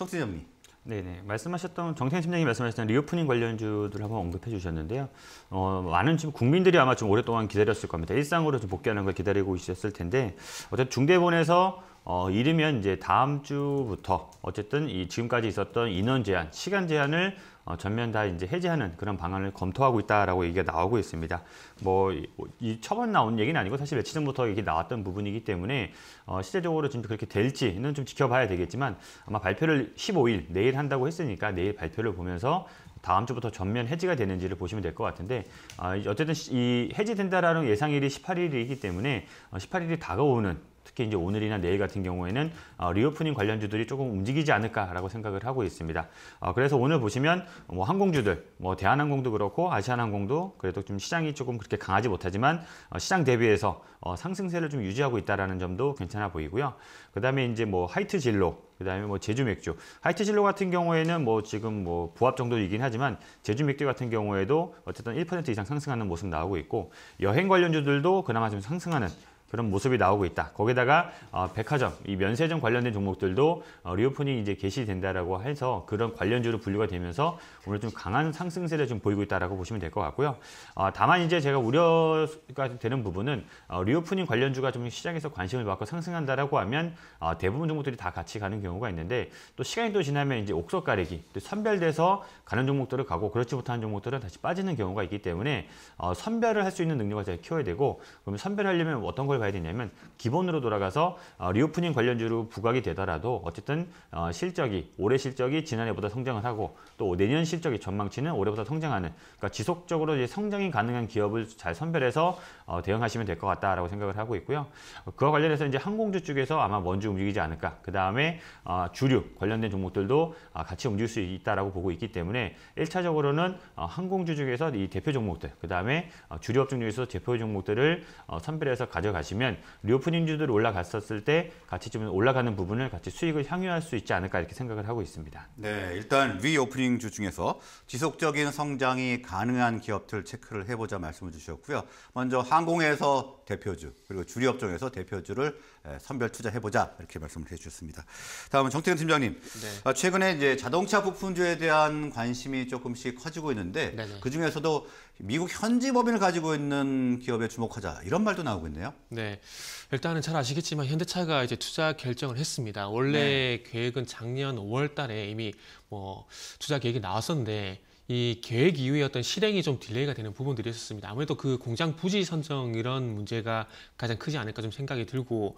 정팀장님. 네네 말씀하셨던 정태현 팀장님 말씀하셨던 리오프닝 관련주들 한번 언급해 주셨는데요. 어, 많은 지금 국민들이 아마 좀 오랫동안 기다렸을 겁니다. 일상으로 좀 복귀하는 걸 기다리고 있었을 텐데 어쨌든 중대본에서 어, 이르면 이제 다음 주부터 어쨌든 이 지금까지 있었던 인원 제한, 시간 제한을 어, 전면 다 이제 해제하는 그런 방안을 검토하고 있다라고 얘기가 나오고 있습니다. 뭐이 뭐, 처음 나온 얘기는 아니고 사실 며칠 전부터 이게 나왔던 부분이기 때문에 어, 실제적으로 좀 그렇게 될지는 좀 지켜봐야 되겠지만 아마 발표를 15일 내일 한다고 했으니까 내일 발표를 보면서 다음 주부터 전면 해지가 되는지를 보시면 될 것 같은데 아, 어, 어쨌든 이 해지된다라는 예상일이 18일이기 때문에 18일이 다가오는 특히 이제 오늘이나 내일 같은 경우에는 어, 리오프닝 관련주들이 조금 움직이지 않을까라고 생각을 하고 있습니다. 어, 그래서 오늘 보시면 뭐 항공주들, 뭐 대한항공도 그렇고 아시아항공도 그래도 좀 시장이 조금 그렇게 강하지 못하지만 어, 시장 대비해서 상승세를 좀 유지하고 있다라는 점도 괜찮아 보이고요. 그다음에 이제 뭐 하이트 진로 그다음에 뭐 제주 맥주, 하이트 진로 같은 경우에는 뭐 지금 뭐 보합 정도이긴 하지만 제주 맥주 같은 경우에도 어쨌든 1% 이상 상승하는 모습 나오고 있고 여행 관련주들도 그나마 좀 상승하는 그런 모습이 나오고 있다. 거기다가 어, 백화점, 이 면세점 관련된 종목들도 어, 리오프닝 이제 개시된다라고 해서 그런 관련주로 분류가 되면서 오늘 좀 강한 상승세를 좀 보이고 있다라고 보시면 될 것 같고요. 어, 다만 이제 제가 우려가 되는 부분은 어, 리오프닝 관련주가 좀 시장에서 관심을 받고 상승한다라고 하면 어, 대부분 종목들이 다 같이 가는 경우가 있는데 또 시간이 또 지나면 이제 옥석 가리기 또 선별돼서 가는 종목들을 가고 그렇지 못한 종목들은 다시 빠지는 경우가 있기 때문에 어, 선별을 할 수 있는 능력을 잘 키워야 되고 그럼 선별하려면 어떤 걸 가야 되냐면 기본으로 돌아가서 어, 리오프닝 관련주로 부각이 되더라도 어쨌든 어, 실적이 올해 실적이 지난해보다 성장을 하고 또 내년 실적이 전망치는 올해보다 성장하는 그러니까 지속적으로 이제 성장이 가능한 기업을 잘 선별해서 어, 대응하시면 될 것 같다라고 생각을 하고 있고요. 그와 관련해서 이제 항공주 쪽에서 아마 먼저 움직이지 않을까. 그 다음에 주류 관련된 종목들도 아, 같이 움직일 수 있다라고 보고 있기 때문에 1차적으로는 항공주 쪽에서이 대표 종목들, 그 다음에 주류업 종 중에서 대표 종목들을 선별해서 가져가시. 가시면 리오프닝주들 올라갔었을 때 같이 좀 올라가는 부분을 같이 수익을 향유할 수 있지 않을까 이렇게 생각을 하고 있습니다. 네, 일단 리오프닝주 중에서 지속적인 성장이 가능한 기업들 체크를 해보자 말씀을 주셨고요. 먼저 항공에서 대표주 그리고 주류업종에서 대표주를 선별 투자해보자 이렇게 말씀을 해주셨습니다. 다음은 정태근 팀장님. 네. 아, 최근에 이제 자동차 부품주에 대한 관심이 조금씩 커지고 있는데 그 중에서도 미국 현지 법인을 가지고 있는 기업에 주목하자 이런 말도 나오고 있네요. 네, 일단은 잘 아시겠지만 현대차가 이제 투자 결정을 했습니다. 원래 네. 계획은 작년 5월달에 이미 뭐 투자 계획이 나왔었는데 이 계획 이후에 어떤 실행이 좀 딜레이가 되는 부분들이 있었습니다. 아무래도 그 공장 부지 선정 이런 문제가 가장 크지 않을까 좀 생각이 들고,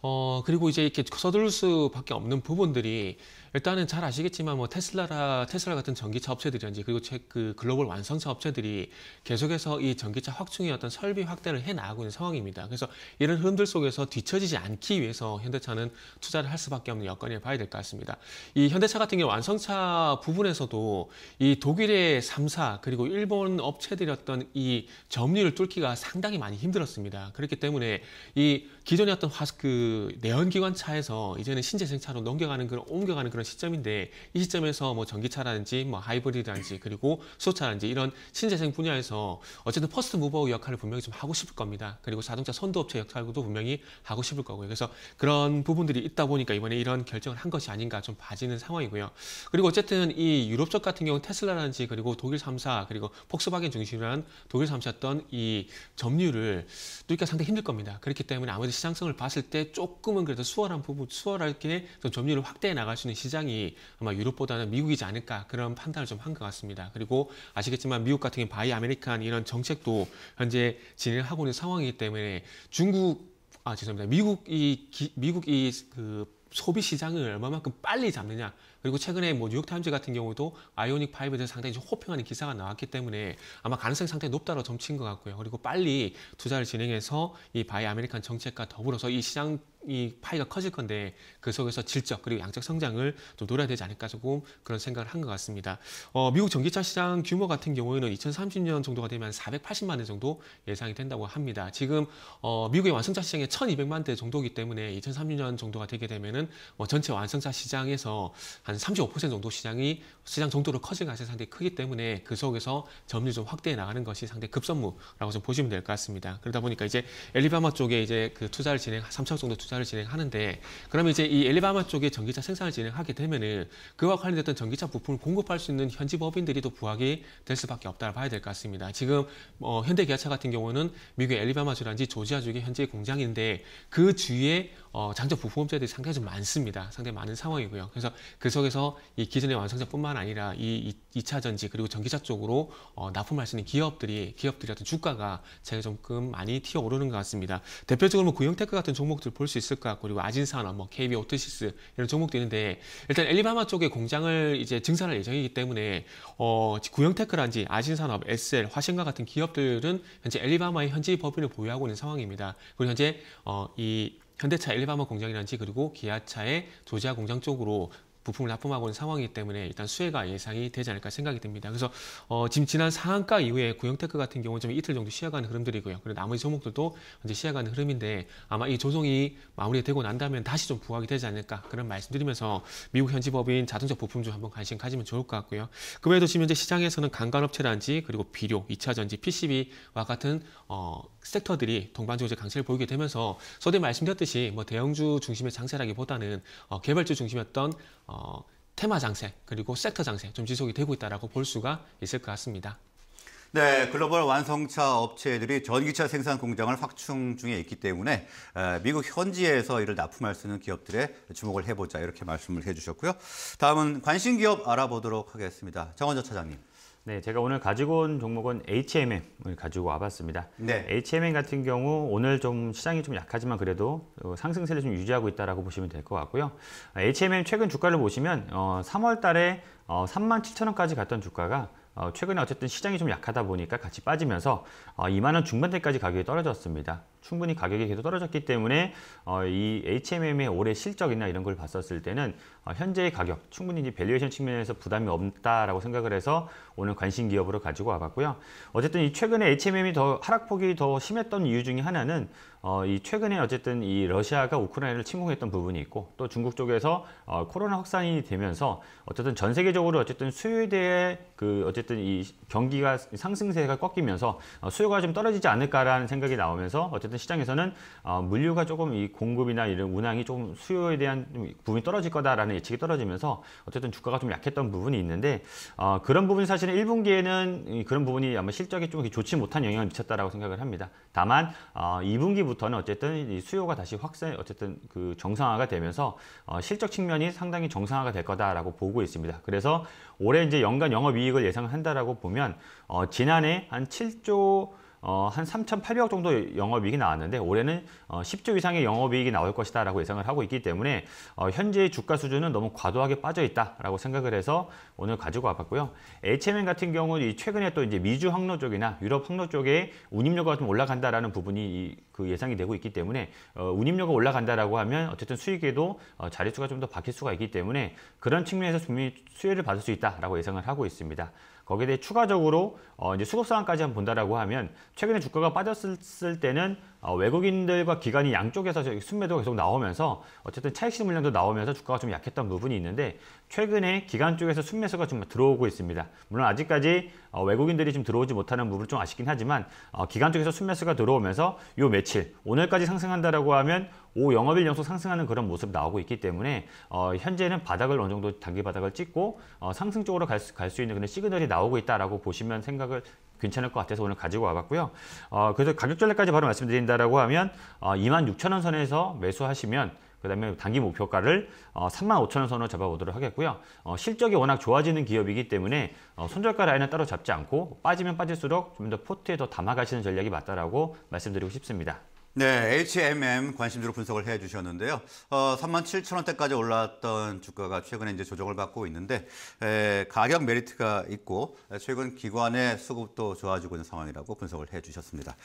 어, 그리고 이제 이렇게 서둘 수밖에 없는 부분들이 일단은 잘 아시겠지만 뭐 테슬라라 테슬라 같은 전기차 업체들이든지 그리고 그 글로벌 완성차 업체들이 계속해서 이 전기차 확충의 어떤 설비 확대를 해 나가고 있는 상황입니다. 그래서 이런 흐름들 속에서 뒤처지지 않기 위해서 현대차는 투자를 할 수밖에 없는 여건이 봐야 될 것 같습니다. 이 현대차 같은 경우 완성차 부분에서도 이 독일의 3사 그리고 일본 업체들이었던 이 점유율 뚫기가 상당히 많이 힘들었습니다. 그렇기 때문에 이 기존의 어떤 화그 내연기관 차에서 이제는 신재생 차로 넘겨가는 그런 옮겨가는 그런 그런 시점인데 이 시점에서 뭐 전기차라든지 뭐 하이브리드라든지 그리고 수소차라든지 이런 신재생 분야에서 어쨌든 퍼스트 무버 역할을 분명히 좀 하고 싶을 겁니다. 그리고 자동차 선도업체 역할도 분명히 하고 싶을 거고요. 그래서 그런 부분들이 있다 보니까 이번에 이런 결정을 한 것이 아닌가 좀 봐지는 상황이고요. 그리고 어쨌든 이 유럽 쪽 같은 경우 테슬라라든지 그리고 독일 3사 그리고 폭스바겐 중심으로 한 독일 3사였던 이 점유를 뚫기가 상당히 힘들 겁니다. 그렇기 때문에 아무래도 시장성을 봤을 때 조금은 그래도 수월한 부분, 수월하게 점유를 확대해 나갈 수 있는 시장 시장이 아마 유럽보다는 미국이지 않을까 그런 판단을 좀 한 것 같습니다. 그리고 아시겠지만 미국 같은 경우 바이 아메리칸 이런 정책도 현재 진행하고 있는 상황이기 때문에 중국 아 죄송합니다. 미국 이 기, 미국 이그 소비 시장을 얼마만큼 빨리 잡느냐 그리고 최근에 뭐 뉴욕타임즈 같은 경우도 아이오닉 5에 대해서 상당히 좀 호평하는 기사가 나왔기 때문에 아마 가능성 상당히 높다로 점친 것 같고요 그리고 빨리 투자를 진행해서 이 바이 아메리칸 정책과 더불어서 이 시장 이 파이가 커질 건데 그 속에서 질적 그리고 양적 성장을 좀 노려야 되지 않을까 조금 그런 생각을 한 것 같습니다. 어, 미국 전기차 시장 규모 같은 경우에는 2030년 정도가 되면 480만 대 정도 예상이 된다고 합니다. 지금 어, 미국의 완성차 시장이 1,200만 대 정도이기 때문에 2030년 정도가 되게 되면은 뭐 전체 완성차 시장에서 한 35% 정도 시장이 시장 정도로 커질 가능성이 상당히 크기 때문에 그 속에서 점유율 좀 확대해 나가는 것이 상당히 급선무라고 좀 보시면 될 것 같습니다. 그러다 보니까 이제 엘리바마 쪽에 이제 그 투자를 진행 3차 정도 투자 투자를 진행하는데 그러면 이제 이 엘리바마 쪽에 전기차 생산을 진행하게 되면은 그와 관련됐던 전기차 부품을 공급할 수 있는 현지 법인들이 또 부각이 될 수밖에 없다고 봐야 될 것 같습니다. 지금 어, 현대기아차 같은 경우는 미국의 엘리바마 주라든지 조지아 주의 현재 공장인데 그 주위에 어, 장작 부품업자들이 상당히 좀 많습니다. 상당히 많은 상황이고요. 그래서 그 속에서 이 기존의 완성차뿐만 아니라 이 2차 전지 그리고 전기차 쪽으로 어, 납품할 수 있는 기업들이 기업들이 어떤 주가가 제가 조금 많이 튀어 오르는 것 같습니다. 대표적으로 뭐 구형테크 같은 종목들 볼수 있을 것 같고 그리고 아진산업, 뭐 KB 오토시스 이런 종목도 있는데 일단 엘리바마 쪽에 공장을 이제 증산할 예정이기 때문에 어, 구형테크라든지 아진산업, SL, 화신과 같은 기업들은 현재 엘리바마의 현지 법인을 보유하고 있는 상황입니다. 그리고 현재 어, 이 현대차 엘리바마 공장이라든지 그리고 기아차의 조지아 공장 쪽으로 부품을 납품하고 있는 상황이기 때문에 일단 수혜가 예상이 되지 않을까 생각이 듭니다. 그래서 어, 지금 지난 상한가 이후에 고영테크 같은 경우는 좀 이틀 정도 쉬어가는 흐름들이고요. 그리고 나머지 종목들도 이제 쉬어가는 흐름인데 아마 이 조정이 마무리되고 난다면 다시 좀 부각이 되지 않을까 그런 말씀드리면서 미국 현지 법인 자동차 부품주 한번 관심 가지면 좋을 것 같고요. 그 외에도 지금 현재 시장에서는 강간업체라든지 그리고 비료, 2차전지, PCB와 같은 어, 섹터들이 동반적으로 강세를 보이게 되면서 서대 말씀드렸듯이 뭐 대형주 중심의 장세라기보다는 어, 개발주 중심이었던 어, 어, 테마 장세 그리고 섹터 장세 좀 지속이 되고 있다라고 볼 수가 있을 것 같습니다. 네, 글로벌 완성차 업체들이 전기차 생산 공장을 확충 중에 있기 때문에 미국 현지에서 이를 납품할 수 있는 기업들의 주목을 해보자 이렇게 말씀을 해주셨고요. 다음은 관심 기업 알아보도록 하겠습니다. 정원자 차장님. 네, 제가 오늘 가지고 온 종목은 HMM을 가지고 와봤습니다. 네. HMM 같은 경우 오늘 좀 시장이 좀 약하지만 그래도 어, 상승세를 좀 유지하고 있다라고 보시면 될 것 같고요. HMM 최근 주가를 보시면 3월 어, 달에 어, 3만 7천 원까지 갔던 주가가 어, 최근에 어쨌든 시장이 좀 약하다 보니까 같이 빠지면서 2만원 어, 중반대까지 가격이 떨어졌습니다. 충분히 가격이 계속 떨어졌기 때문에 어, 이 HMM의 올해 실적이나 이런 걸 봤었을 때는 어, 현재의 가격 충분히 이제 밸류에이션 측면에서 부담이 없다라고 생각을 해서 오늘 관심 기업으로 가지고 와봤고요. 어쨌든 이 최근에 HMM이 더 하락폭이 더 심했던 이유 중에 하나는 어, 이 최근에 어쨌든 이 러시아가 우크라이나를 침공했던 부분이 있고 또 중국 쪽에서 어, 코로나 확산이 되면서 어쨌든 전 세계적으로 어쨌든 수요에 대해 그 어쨌든 이 경기가 상승세가 꺾이면서 어, 수요가 좀 떨어지지 않을까라는 생각이 나오면서 어쨌든 어쨌든 시장에서는 어, 물류가 조금 이 공급이나 이런 운항이 조금 수요에 대한 부분이 떨어질 거다라는 예측이 떨어지면서 어쨌든 주가가 좀 약했던 부분이 있는데 어, 그런 부분이 사실은 1분기에는 그런 부분이 아마 실적이 좀 좋지 못한 영향을 미쳤다라고 생각을 합니다. 다만 어, 2분기부터는 어쨌든 수요가 다시 확산 어쨌든 그 정상화가 되면서 어, 실적 측면이 상당히 정상화가 될 거다라고 보고 있습니다. 그래서 올해 이제 연간 영업이익을 예상한다라고 보면 어, 지난해 한 7조 어, 한 3,800억 정도 영업이익이 나왔는데 올해는 어, 10조 이상의 영업이익이 나올 것이다 라고 예상을 하고 있기 때문에 어, 현재의 주가 수준은 너무 과도하게 빠져 있다 라고 생각을 해서 오늘 가지고 와봤고요. HMN 같은 경우 이 최근에 또 이제 미주 항로 쪽이나 유럽 항로 쪽에 운임료가 좀 올라간다라는 부분이 이, 그 예상이 되고 있기 때문에 어, 운임료가 올라간다라고 하면 어쨌든 수익에도 어, 자릿수가 좀 더 바뀔 수가 있기 때문에 그런 측면에서 분명히 수혜를 받을 수 있다라고 예상을 하고 있습니다. 거기에 대해 추가적으로 어, 이제 수급 상황까지 한번 본다라고 하면 최근에 주가가 빠졌을 때는 어, 외국인들과 기관이 양쪽에서 순매도가 계속 나오면서 어쨌든 차익실 물량도 나오면서 주가가 좀 약했던 부분이 있는데 최근에 기관 쪽에서 순매수가 좀 들어오고 있습니다. 물론 아직까지 어, 외국인들이 좀 들어오지 못하는 부분좀 아쉽긴 하지만 어, 기관 쪽에서 순매수가 들어오면서 요 며칠 오늘까지 상승한다라고 하면 오 영업일 연속 상승하는 그런 모습이 나오고 있기 때문에 어, 현재는 바닥을 어느 정도 단기 바닥을 찍고 어, 상승 쪽으로 갈 수 있는 그런 시그널이 나오고 있다라고 보시면 생각을 괜찮을 것 같아서 오늘 가지고 와봤고요. 어, 그래서 가격 전략까지 바로 말씀드린다라고 하면 어, 26,000원 선에서 매수하시면 그 다음에 단기 목표가를 어, 35,000원 선으로 잡아보도록 하겠고요. 어, 실적이 워낙 좋아지는 기업이기 때문에 어, 손절가 라인은 따로 잡지 않고 빠지면 빠질수록 좀 더 포트에 더 담아가시는 전략이 맞다라고 말씀드리고 싶습니다. 네, HMM 관심주로 분석을 해 주셨는데요. 어, 3만 7천 원대까지 올라왔던 주가가 최근에 이제 조정을 받고 있는데 에, 가격 메리트가 있고 최근 기관의 수급도 좋아지고 있는 상황이라고 분석을 해 주셨습니다.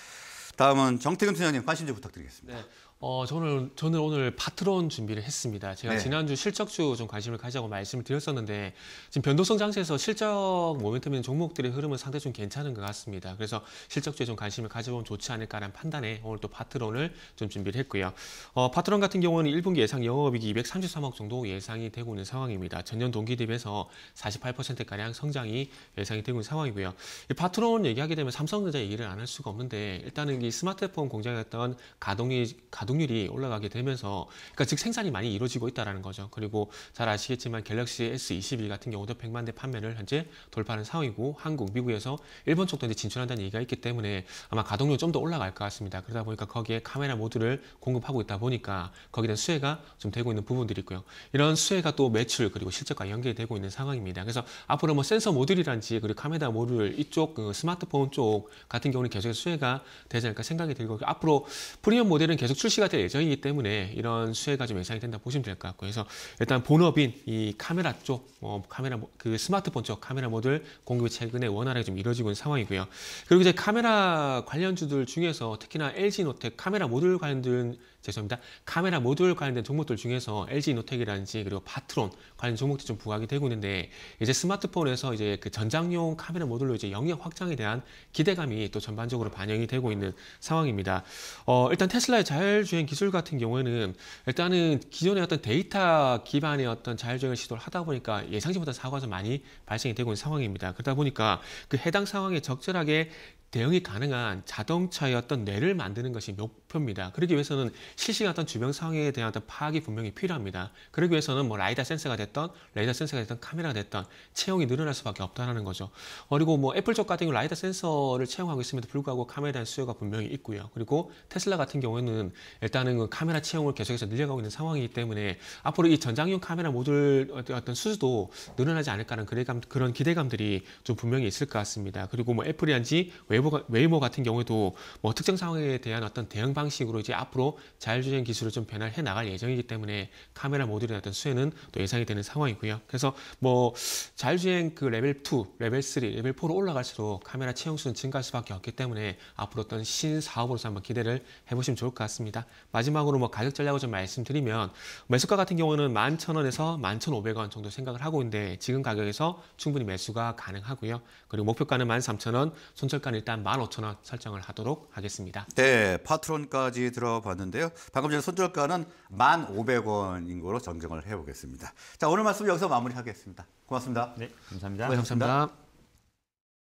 다음은 정태근 팀장님 관심주 부탁드리겠습니다. 네. 어, 저는, 저는 오늘 파트론 준비를 했습니다. 제가 네. 지난주 실적주 좀 관심을 가지자고 말씀을 드렸었는데, 지금 변동성 장세에서 실적 모멘텀 있는 종목들의 흐름은 상당히 좀 괜찮은 것 같습니다. 그래서 실적주에 좀 관심을 가져보면 좋지 않을까라는 판단에 오늘 또 파트론을 좀 준비를 했고요. 어, 파트론 같은 경우는 1분기 예상 영업이익이 233억 정도 예상이 되고 있는 상황입니다. 전년 동기 대비해서 48%가량 성장이 예상이 되고 있는 상황이고요. 이 파트론 얘기하게 되면 삼성전자 얘기를 안 할 수가 없는데, 일단은 이 스마트폰 공장이었던 가동이, 가동 가동률이 올라가게 되면서 그러니까 즉 생산이 많이 이루어지고 있다라는 거죠. 그리고 잘 아시겠지만 갤럭시 S21 같은 경우도 100만 대 판매를 현재 돌파하는 상황이고 한국, 미국에서 일본 쪽도 이제 진출한다는 얘기가 있기 때문에 아마 가동률 좀 더 올라갈 것 같습니다. 그러다 보니까 거기에 카메라 모드를 공급하고 있다 보니까 거기에 대한 수혜가 좀 되고 있는 부분들이 있고요. 이런 수혜가 또 매출 그리고 실적과 연계되고 있는 상황입니다. 그래서 앞으로 뭐 센서 모듈이란지 그리고 카메라 모듈 이쪽 그 스마트폰 쪽 같은 경우는 계속 수혜가 되지 않을까 생각이 들고 앞으로 프리미엄 모델은 계속 출시 출시가 될 예정이기 때문에 이런 수혜가 좀 예상이 된다 보시면 될 것 같고 그래서 일단 본업인 이 카메라 쪽, 어, 카메라 그 스마트폰 쪽 카메라 모듈 공급이 최근에 원활하게 좀 이루어지고 있는 상황이고요. 그리고 이제 카메라 관련주들 중에서 특히나 LG 노텍 카메라 모듈 관련된 죄송합니다. 카메라 모듈 관련된 종목들 중에서 LG 노텍이라든지 그리고 바트론 관련 종목들 이좀 부각이 되고 있는데 이제 스마트폰에서 이제 그 전장용 카메라 모듈로 이제 영역 확장에 대한 기대감이 또 전반적으로 반영이 되고 있는 상황입니다. 어, 일단 테슬라의 자율주행 기술 같은 경우에는 일단은 기존의 어떤 데이터 기반의 어떤 자율주행 을 시도를 하다 보니까 예상치 못한 사고가 좀 많이 발생이 되고 있는 상황입니다. 그러다 보니까 그 해당 상황에 적절하게 대응이 가능한 자동차의 어떤 뇌를 만드는 것이 목표입니다. 그러기 위해서는 실시간 어떤 주변 상황에 대한 어떤 파악이 분명히 필요합니다. 그러기 위해서는 뭐 라이다 센서가 됐던 레이더 센서가 됐던 카메라가 됐던 체형이 늘어날 수밖에 없다는 거죠. 그리고 뭐 애플 쪽 같은 경우 라이다 센서를 채용하고 있음에도 불구하고 카메라에 대한 수요가 분명히 있고요. 그리고 테슬라 같은 경우에는 일단은 그 카메라 채용을 계속해서 늘려가고 있는 상황이기 때문에 앞으로 이 전장용 카메라 모듈 어떤 수도 늘어나지 않을까라는 그런 기대감들이 좀 분명히 있을 것 같습니다. 그리고 뭐 애플이 한지 왜 웨이모, 웨이모 같은 경우에도 뭐 특정 상황에 대한 어떤 대응 방식으로 이제 앞으로 자율주행 기술을 좀 변화해 나갈 예정이기 때문에 카메라 모듈의 어떤 수혜는 또 예상이 되는 상황이고요. 그래서 뭐 자율주행 그 레벨 2, 레벨 3, 레벨 4로 올라갈수록 카메라 채용 수는 증가할 수밖에 없기 때문에 앞으로 어떤 신사업으로서 한번 기대를 해보시면 좋을 것 같습니다. 마지막으로 뭐 가격 전략을 좀 말씀드리면 매수가 같은 경우는 11,000원에서 11,500원 정도 생각을 하고 있는데 지금 가격에서 충분히 매수가 가능하고요. 그리고 목표가는 13,000원, 손절가는 일단 15,000원 설정을 하도록 하겠습니다. 네, 파트론까지 들어봤는데요. 방금 전에 손절가는 1,500원인 거로 정정을 해보겠습니다. 자, 오늘 말씀 여기서 마무리하겠습니다. 고맙습니다. 네, 감사합니다. 네, 감사합니다.